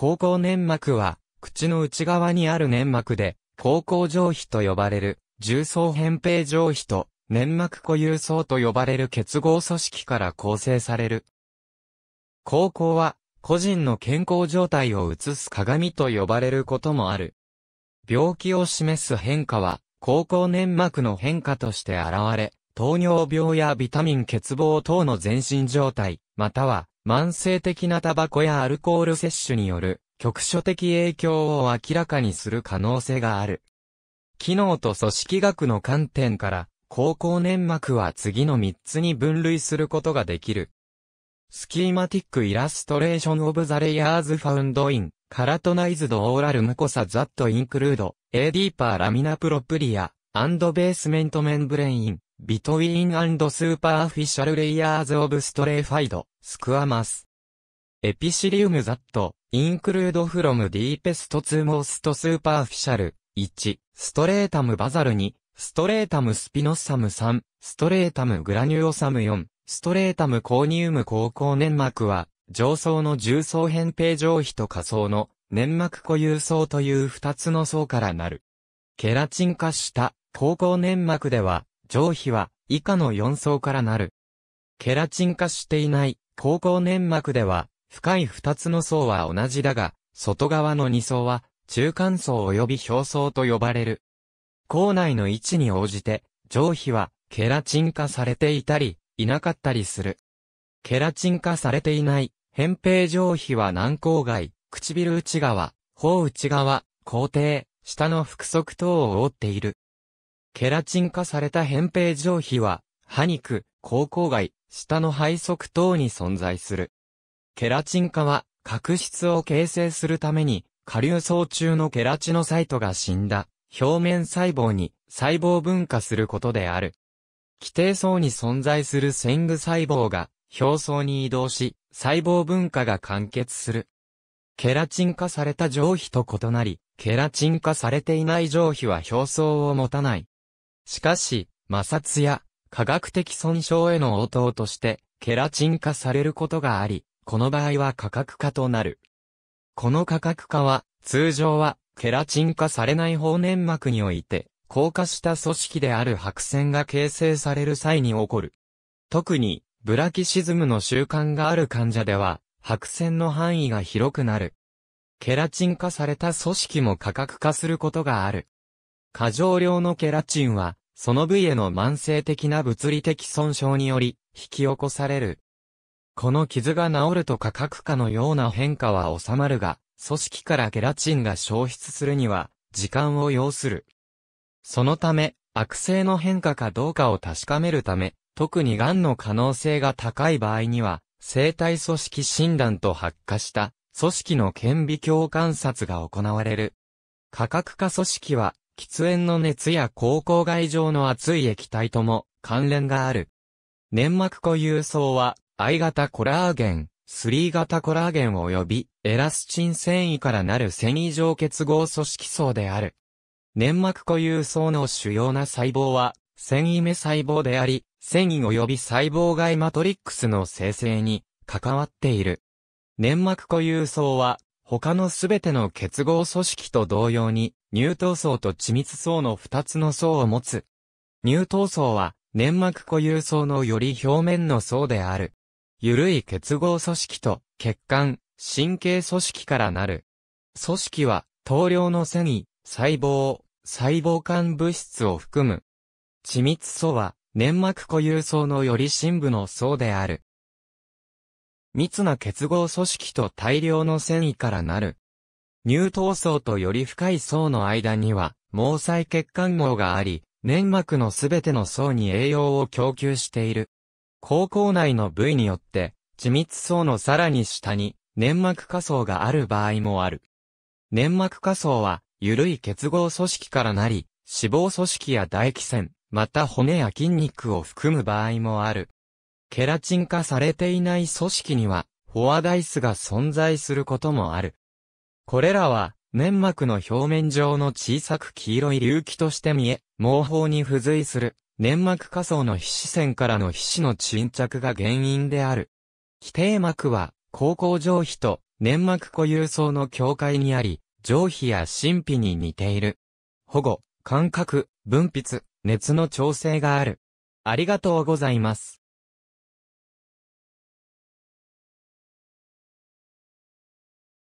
高校粘膜は、口の内側にある粘膜で、高校上皮と呼ばれる、重層扁平上皮と、粘膜固有層と呼ばれる結合組織から構成される。高校は、個人の健康状態を映す鏡と呼ばれることもある。病気を示す変化は、高校粘膜の変化として現れ、糖尿病やビタミン欠乏等の全身状態、または慢性的なタバコやアルコール摂取による局所的影響を明らかにする可能性がある。機能と組織学の観点から、高校粘膜は次の3つに分類することができる。スキーマティックイラストレーションオブザレイヤーズファウンドイン、カラトナイズドオーラルムコサザットインクルード、エディーパーラミナプロプリア、アンドベースメントメンブレイン、ビトウィーンアンドスーパーフィシャルレイヤーズオブストレイファイド、スクアマス。エピシリウムザット、インクルードフロムディーペストツーモーストスーパーフィシャル、1、ストレータムバザル2、ストレータムスピノッサム3、ストレータムグラニュオサム4、ストレータムコーニウム高校粘膜は、上層の重層扁平上皮と下層の粘膜固有層という二つの層からなる。ケラチン化した高校粘膜では、上皮は以下の4層からなる。ケラチン化していない高校粘膜では、深い二つの層は同じだが、外側の二層は、中間層及び表層と呼ばれる。口内の位置に応じて、上皮は、ケラチン化されていたり、いなかったりする。ケラチン化されていない、扁平上皮は軟口外、唇内側、頬内側、口底、下の腹側等を覆っている。ケラチン化された扁平上皮は、歯肉、口口外、下の肺側等に存在する。ケラチン化は、角質を形成するために、下流層中のケラチノサイトが死んだ、表面細胞に細胞分化することである。規定層に存在する線具細胞が表層に移動し、細胞分化が完結する。ケラチン化された上皮と異なり、ケラチン化されていない上皮は表層を持たない。しかし、摩擦や化学的損傷への応答として、ケラチン化されることがあり、この場合は価格化となる。この価格化は、通常は、ケラチン化されない方粘膜において、硬化した組織である白線が形成される際に起こる。特に、ブラキシズムの習慣がある患者では、白線の範囲が広くなる。ケラチン化された組織も価格化することがある。過剰量のケラチンは、その部位への慢性的な物理的損傷により、引き起こされる。この傷が治ると価格化のような変化は収まるが、組織からゲラチンが消失するには、時間を要する。そのため、悪性の変化かどうかを確かめるため、特に癌の可能性が高い場合には、生体組織診断と発火した組織の顕微鏡観察が行われる。価格化組織は喫煙の熱や口腔外上の熱い液体とも関連がある。粘膜固有層は、I 型コラーゲン、3型コラーゲン及び、エラスチン繊維からなる繊維状結合組織層である。粘膜固有層の主要な細胞は、繊維目細胞であり、繊維及び細胞外マトリックスの生成に関わっている。粘膜固有層は、他のすべての結合組織と同様に、乳頭層と緻密層の二つの層を持つ。乳頭層は、粘膜固有層のより表面の層である。緩い結合組織と、血管、神経組織からなる。組織は、等量の繊維、細胞、細胞間物質を含む。緻密層は、粘膜固有層のより深部の層である。密な結合組織と大量の繊維からなる。乳頭層とより深い層の間には、毛細血管網があり、粘膜のすべての層に栄養を供給している。高校内の部位によって、緻密層のさらに下に、粘膜下層がある場合もある。粘膜下層は、緩い結合組織からなり、脂肪組織や唾液腺、また骨や筋肉を含む場合もある。ケラチン化されていない組織には、フォアダイスが存在することもある。これらは、粘膜の表面上の小さく黄色い隆起として見え、毛包に付随する、粘膜下層の皮脂腺からの皮脂の沈着が原因である。基底膜は、高校上皮と粘膜固有層の境界にあり、上皮や神秘に似ている。保護、感覚、分泌、熱の調整がある。ありがとうございます。